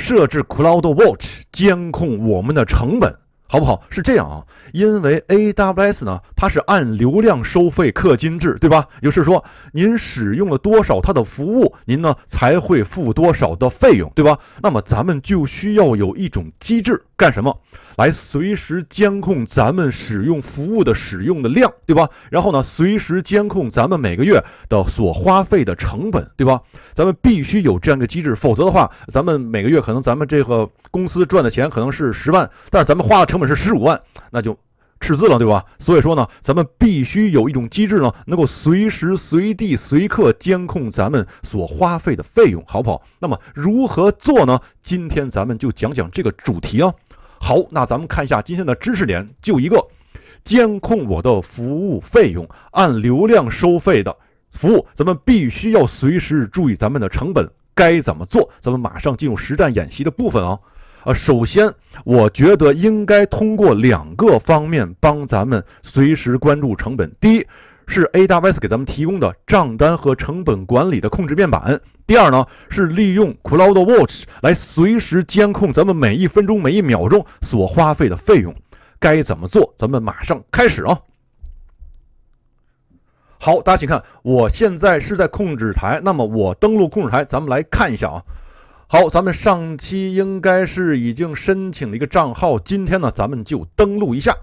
设置 Cloud Watch 监控我们的成本。好不好是这样啊，因为 AWS 呢，它是按流量收费、氪金制，对吧？也就是说，您使用了多少它的服务，您呢才会付多少的费用，对吧？那么咱们就需要有一种机制，干什么来随时监控咱们使用服务的使用的量，对吧？然后呢，随时监控咱们每个月的所花费的成本，对吧？咱们必须有这样一个机制，否则的话，咱们每个月可能咱们这个公司赚的钱可能是十万，但是咱们花的成是十五万，那就赤字了，对吧？所以说呢，咱们必须有一种机制呢，能够随时随地随刻监控咱们所花费的费用，好不好？那么如何做呢？今天咱们就讲讲这个主题啊。好，那咱们看一下今天的知识点，就一个，监控我的服务费用，按流量收费的服务，咱们必须要随时注意咱们的成本该怎么做。咱们马上进入实战演习的部分啊。啊，首先，我觉得应该通过两个方面帮咱们随时关注成本。第一，是 AWS 给咱们提供的账单和成本管理的控制面板；第二呢，是利用 CloudWatch 来随时监控咱们每一分钟、每一秒钟所花费的费用。该怎么做？咱们马上开始啊！好，大家请看，我现在是在控制台。那么，我登录控制台，咱们来看一下啊。好，咱们上期应该是已经申请了一个账号，今天呢，咱们就登录一下。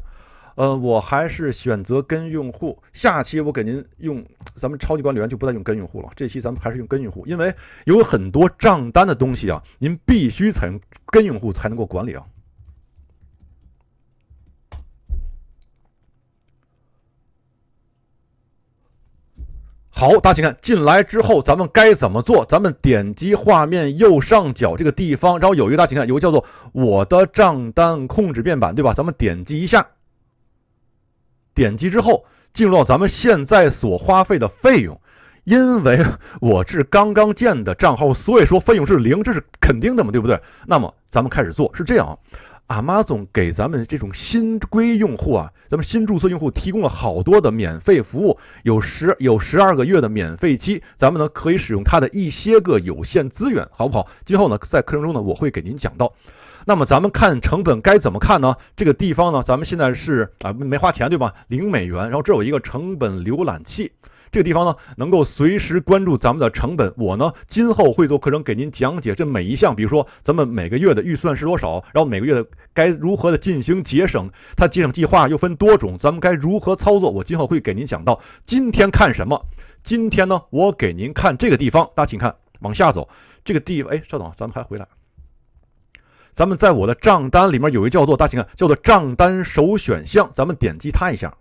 呃，我还是选择跟用户。下期我给您用咱们超级管理员就不再用跟用户了，这期咱们还是用跟用户，因为有很多账单的东西啊，您必须采用跟用户才能够管理啊。好，大家请看，进来之后咱们该怎么做？咱们点击画面右上角这个地方，然后有一个，大家请看，有个叫做“我的账单控制面板”，对吧？咱们点击一下，点击之后进入到咱们现在所花费的费用，因为我是刚刚建的账号，所以说费用是零，这是肯定的嘛，对不对？那么咱们开始做，是这样。啊。a 马总给咱们这种新规用户啊，咱们新注册用户提供了好多的免费服务，有十有十二个月的免费期，咱们呢可以使用它的一些个有限资源，好不好？今后呢，在课程中呢，我会给您讲到。那么咱们看成本该怎么看呢？这个地方呢，咱们现在是啊没花钱对吧？零美元。然后这有一个成本浏览器。这个地方呢，能够随时关注咱们的成本。我呢，今后会做课程给您讲解这每一项，比如说咱们每个月的预算是多少，然后每个月的该如何的进行节省，它节省计划又分多种，咱们该如何操作？我今后会给您讲到。今天看什么？今天呢，我给您看这个地方。大家请看，往下走，这个地，哎，稍等，咱们还回来。咱们在我的账单里面有一个叫做，大家请看，叫做账单首选项，咱们点击它一下。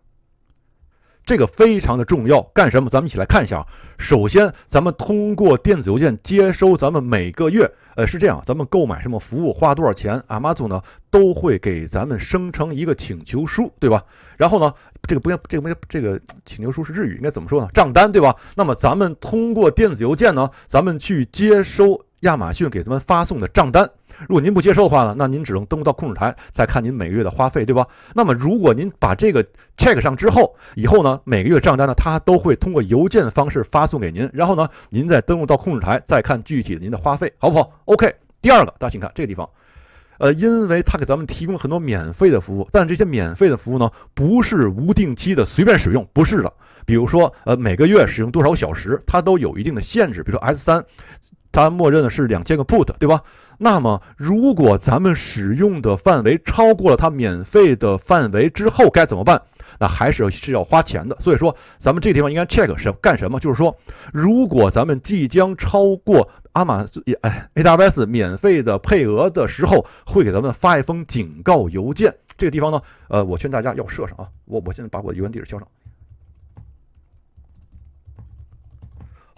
这个非常的重要，干什么？咱们一起来看一下啊。首先，咱们通过电子邮件接收咱们每个月，呃，是这样，咱们购买什么服务花多少钱，Amazon 呢都会给咱们生成一个请求书，对吧？然后呢，这个不要，这个不要，这个请求书是日语，应该怎么说呢？账单，对吧？那么咱们通过电子邮件呢，咱们去接收。亚马逊给他们发送的账单，如果您不接收的话呢，那您只能登录到控制台再看您每个月的花费，对吧？那么如果您把这个 check 上之后，以后呢每个月账单呢，它都会通过邮件的方式发送给您，然后呢您再登录到控制台再看具体您的花费，好不好？OK。第二个，大家请看这个地方，呃，因为它给咱们提供很多免费的服务，但这些免费的服务呢，不是无定期的随便使用，不是的。比如说，呃，每个月使用多少小时，它都有一定的限制，比如说 S3。它默认的是两千个 put，对吧？那么如果咱们使用的范围超过了它免费的范围之后，该怎么办？那还是是要花钱的。所以说，咱们这地方应该 check 什干什么？就是说，如果咱们即将超过阿玛也哎 AWS 免费的配额的时候，会给咱们发一封警告邮件。这个地方呢，呃，我劝大家要设上啊。我我现在把我的邮箱地址交上。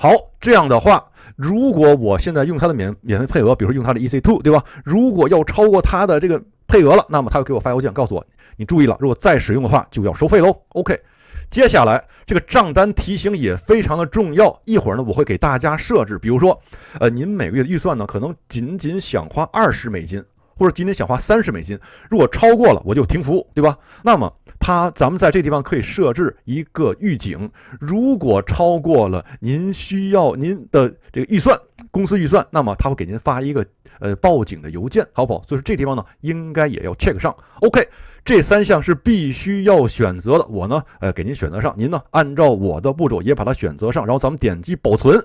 好，这样的话，如果我现在用它的免免费配额，比如说用它的 EC Two，对吧？如果要超过它的这个配额了，那么它会给我发邮件告诉我，你注意了，如果再使用的话就要收费喽。OK，接下来这个账单提醒也非常的重要。一会儿呢，我会给大家设置，比如说，呃，您每个月的预算呢，可能仅仅想花二十美金。或者今天想花三十美金，如果超过了我就停服务，对吧？那么他咱们在这地方可以设置一个预警，如果超过了您需要您的这个预算，公司预算，那么他会给您发一个呃报警的邮件，好不好？所以说这地方呢应该也要 check 上。OK，这三项是必须要选择的，我呢呃给您选择上，您呢按照我的步骤也把它选择上，然后咱们点击保存。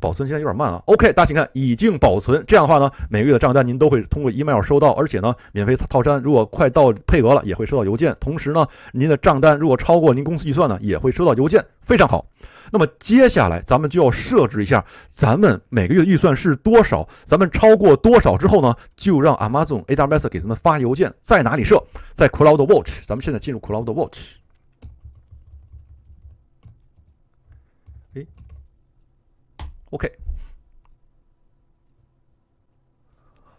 保存现在有点慢啊。OK，大家请看，已经保存。这样的话呢，每个月的账单您都会通过 email 收到，而且呢，免费套餐如果快到配额了，也会收到邮件。同时呢，您的账单如果超过您公司预算呢，也会收到邮件，非常好。那么接下来咱们就要设置一下，咱们每个月的预算是多少？咱们超过多少之后呢，就让 Amazon AWS 给咱们发邮件。在哪里设？在 CloudWatch。咱们现在进入 CloudWatch。OK，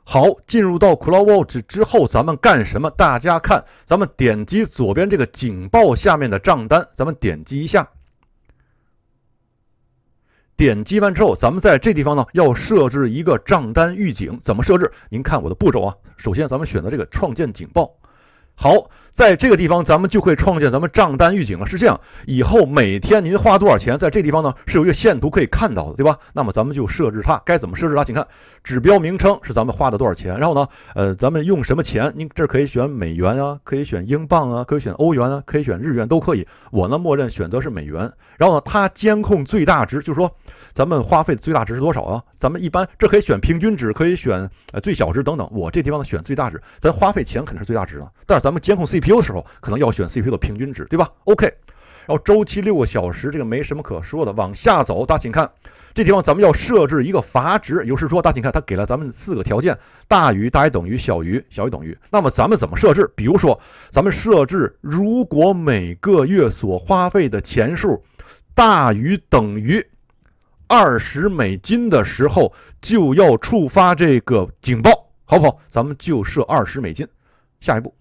好，进入到 CloudWatch 之后，咱们干什么？大家看，咱们点击左边这个警报下面的账单，咱们点击一下。点击完之后，咱们在这地方呢要设置一个账单预警，怎么设置？您看我的步骤啊。首先，咱们选择这个创建警报。好，在这个地方咱们就会创建咱们账单预警了。是这样，以后每天您花多少钱，在这地方呢是有一个线图可以看到的，对吧？那么咱们就设置它，该怎么设置它？请看，指标名称是咱们花的多少钱，然后呢，呃，咱们用什么钱？您这可以选美元啊，可以选英镑啊，可以选欧元啊，可以选日元都可以。我呢，默认选择是美元。然后呢，它监控最大值，就是说咱们花费的最大值是多少啊？咱们一般这可以选平均值，可以选呃最小值等等。我这地方选最大值，咱花费钱肯定是最大值了。但是咱们监控 CPU 的时候，可能要选 CPU 的平均值，对吧？OK，然后周期六个小时，这个没什么可说的。往下走，大家请看，这地方咱们要设置一个阀值，也就是说，大家请看，它给了咱们四个条件：大于、大于等于、小于、小于等于。那么咱们怎么设置？比如说，咱们设置如果每个月所花费的钱数大于等于。二十美金的时候就要触发这个警报，好不好？咱们就设二十美金。下一步，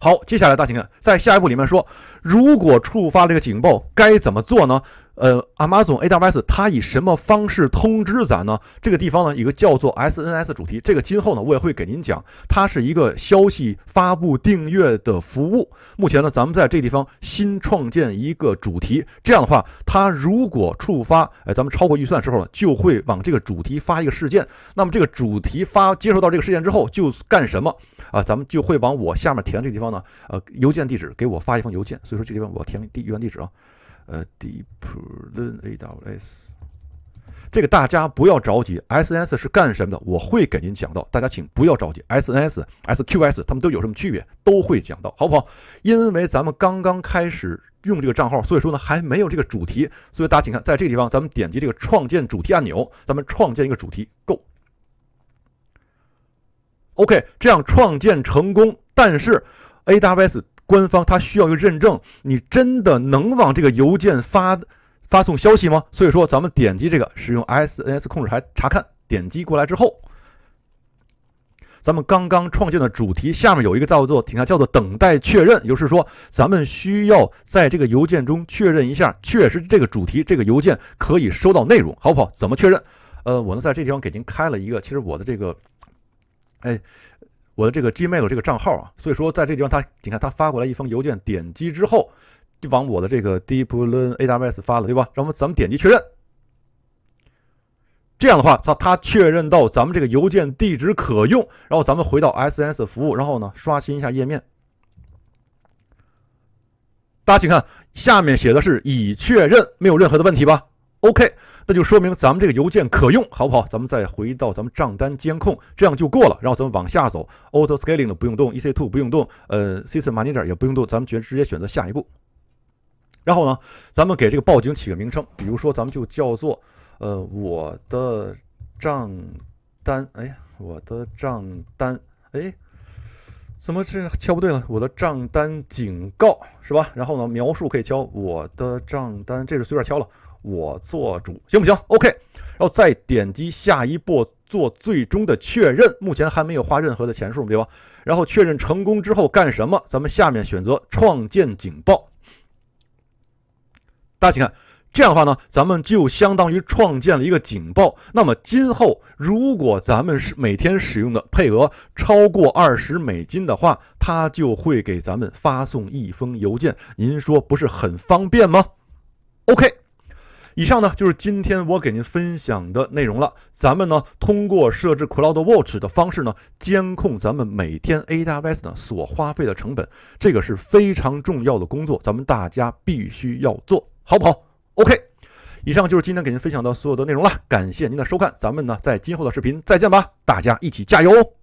好，接下来大请看，在下一步里面说，如果触发这个警报，该怎么做呢？呃，Amazon AWS 它以什么方式通知咱呢？这个地方呢，一个叫做 SNS 主题。这个今后呢，我也会给您讲，它是一个消息发布订阅的服务。目前呢，咱们在这地方新创建一个主题。这样的话，它如果触发，哎，咱们超过预算时候呢，就会往这个主题发一个事件。那么这个主题发接收到这个事件之后，就干什么啊？咱们就会往我下面填这个地方呢，呃，邮件地址给我发一封邮件。所以说，这地方我填地邮地址啊。呃，Deep Learning AWS，这个大家不要着急。SNS 是干什么的？我会给您讲到。大家请不要着急。SNS、SQS，他们都有什么区别？都会讲到，好不好？因为咱们刚刚开始用这个账号，所以说呢，还没有这个主题。所以大家请看，在这个地方，咱们点击这个创建主题按钮，咱们创建一个主题。Go，OK，这样创建成功。但是 AWS。官方他需要一个认证，你真的能往这个邮件发发送消息吗？所以说，咱们点击这个使用 SNS 控制台查看，点击过来之后，咱们刚刚创建的主题下面有一个叫做“停”，下叫做“等待确认”，也就是说，咱们需要在这个邮件中确认一下，确实这个主题这个邮件可以收到内容，好不好？怎么确认？呃，我呢在这地方给您开了一个，其实我的这个，哎。我的这个 Gmail 这个账号啊，所以说在这个地方，他你看他发过来一封邮件，点击之后就往我的这个 Deep Learn AWS 发了，对吧？然后咱们点击确认，这样的话，他他确认到咱们这个邮件地址可用，然后咱们回到 S S 服务，然后呢刷新一下页面。大家请看，下面写的是已确认，没有任何的问题吧？OK，那就说明咱们这个邮件可用，好不好？咱们再回到咱们账单监控，这样就过了。然后咱们往下走，Auto Scaling 呢不用动，EC2 不用动，呃，System Manager 也不用动，咱们选直接选择下一步。然后呢，咱们给这个报警起个名称，比如说咱们就叫做呃我的账单，哎呀，我的账单，哎，怎么这敲不对了？我的账单警告是吧？然后呢，描述可以敲我的账单，这是随便敲了。我做主行不行？OK，然后再点击下一步做最终的确认。目前还没有花任何的钱数，对吧？然后确认成功之后干什么？咱们下面选择创建警报。大家请看，这样的话呢，咱们就相当于创建了一个警报。那么今后如果咱们是每天使用的配额超过二十美金的话，它就会给咱们发送一封邮件。您说不是很方便吗？OK。以上呢就是今天我给您分享的内容了。咱们呢通过设置 Cloud Watch 的方式呢，监控咱们每天 AWS 呢所花费的成本，这个是非常重要的工作，咱们大家必须要做好不好？OK，以上就是今天给您分享的所有的内容了，感谢您的收看，咱们呢在今后的视频再见吧，大家一起加油！